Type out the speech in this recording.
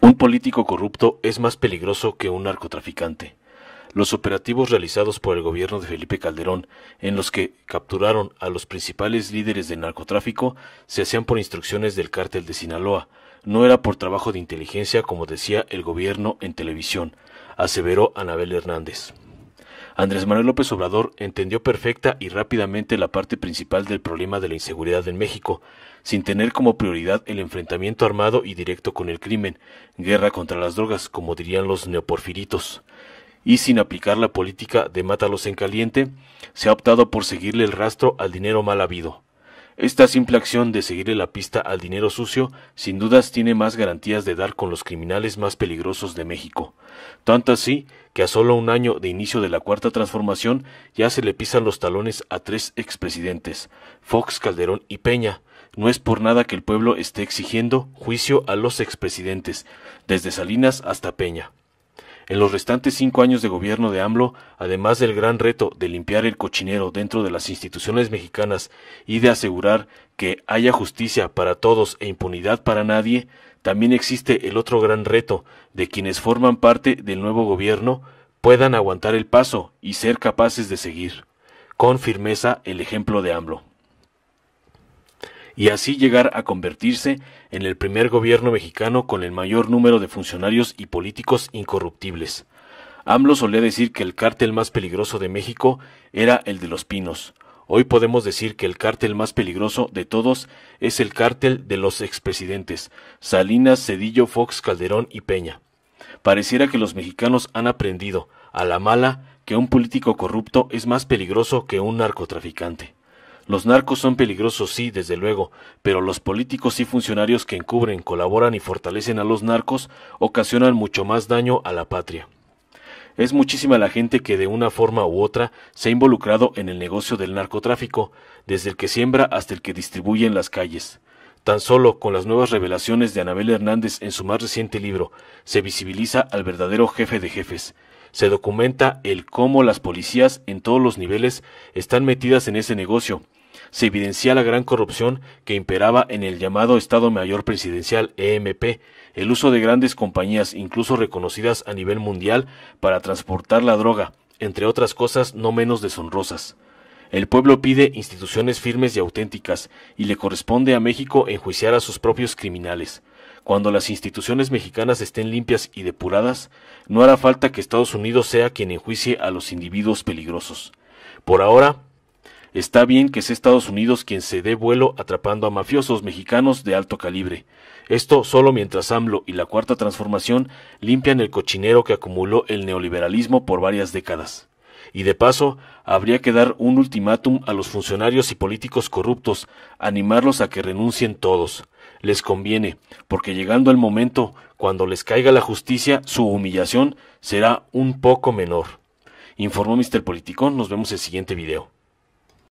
Un político corrupto es más peligroso que un narcotraficante. Los operativos realizados por el gobierno de Felipe Calderón, en los que capturaron a los principales líderes del narcotráfico, se hacían por instrucciones del cártel de Sinaloa, no era por trabajo de inteligencia como decía el gobierno en televisión, aseveró Anabel Hernández. Andrés Manuel López Obrador entendió perfecta y rápidamente la parte principal del problema de la inseguridad en México, sin tener como prioridad el enfrentamiento armado y directo con el crimen, guerra contra las drogas, como dirían los neoporfiritos y sin aplicar la política de mátalos en caliente, se ha optado por seguirle el rastro al dinero mal habido. Esta simple acción de seguirle la pista al dinero sucio sin dudas tiene más garantías de dar con los criminales más peligrosos de México. Tanto así que a solo un año de inicio de la cuarta transformación ya se le pisan los talones a tres expresidentes, Fox, Calderón y Peña. No es por nada que el pueblo esté exigiendo juicio a los expresidentes, desde Salinas hasta Peña. En los restantes cinco años de gobierno de AMLO, además del gran reto de limpiar el cochinero dentro de las instituciones mexicanas y de asegurar que haya justicia para todos e impunidad para nadie, también existe el otro gran reto de quienes forman parte del nuevo gobierno puedan aguantar el paso y ser capaces de seguir con firmeza el ejemplo de AMLO y así llegar a convertirse en el primer gobierno mexicano con el mayor número de funcionarios y políticos incorruptibles. AMLO solía decir que el cártel más peligroso de México era el de los pinos. Hoy podemos decir que el cártel más peligroso de todos es el cártel de los expresidentes Salinas, Cedillo, Fox, Calderón y Peña. Pareciera que los mexicanos han aprendido, a la mala, que un político corrupto es más peligroso que un narcotraficante. Los narcos son peligrosos, sí, desde luego, pero los políticos y funcionarios que encubren, colaboran y fortalecen a los narcos ocasionan mucho más daño a la patria. Es muchísima la gente que de una forma u otra se ha involucrado en el negocio del narcotráfico, desde el que siembra hasta el que distribuye en las calles. Tan solo con las nuevas revelaciones de Anabel Hernández en su más reciente libro, se visibiliza al verdadero jefe de jefes, se documenta el cómo las policías en todos los niveles están metidas en ese negocio se evidencia la gran corrupción que imperaba en el llamado Estado Mayor Presidencial EMP, el uso de grandes compañías, incluso reconocidas a nivel mundial, para transportar la droga, entre otras cosas no menos deshonrosas. El pueblo pide instituciones firmes y auténticas, y le corresponde a México enjuiciar a sus propios criminales. Cuando las instituciones mexicanas estén limpias y depuradas, no hará falta que Estados Unidos sea quien enjuicie a los individuos peligrosos. Por ahora, Está bien que sea Estados Unidos quien se dé vuelo atrapando a mafiosos mexicanos de alto calibre. Esto solo mientras AMLO y la Cuarta Transformación limpian el cochinero que acumuló el neoliberalismo por varias décadas. Y de paso, habría que dar un ultimátum a los funcionarios y políticos corruptos, animarlos a que renuncien todos. Les conviene, porque llegando el momento, cuando les caiga la justicia, su humillación será un poco menor. Informó Mr. Politicón, nos vemos el siguiente video.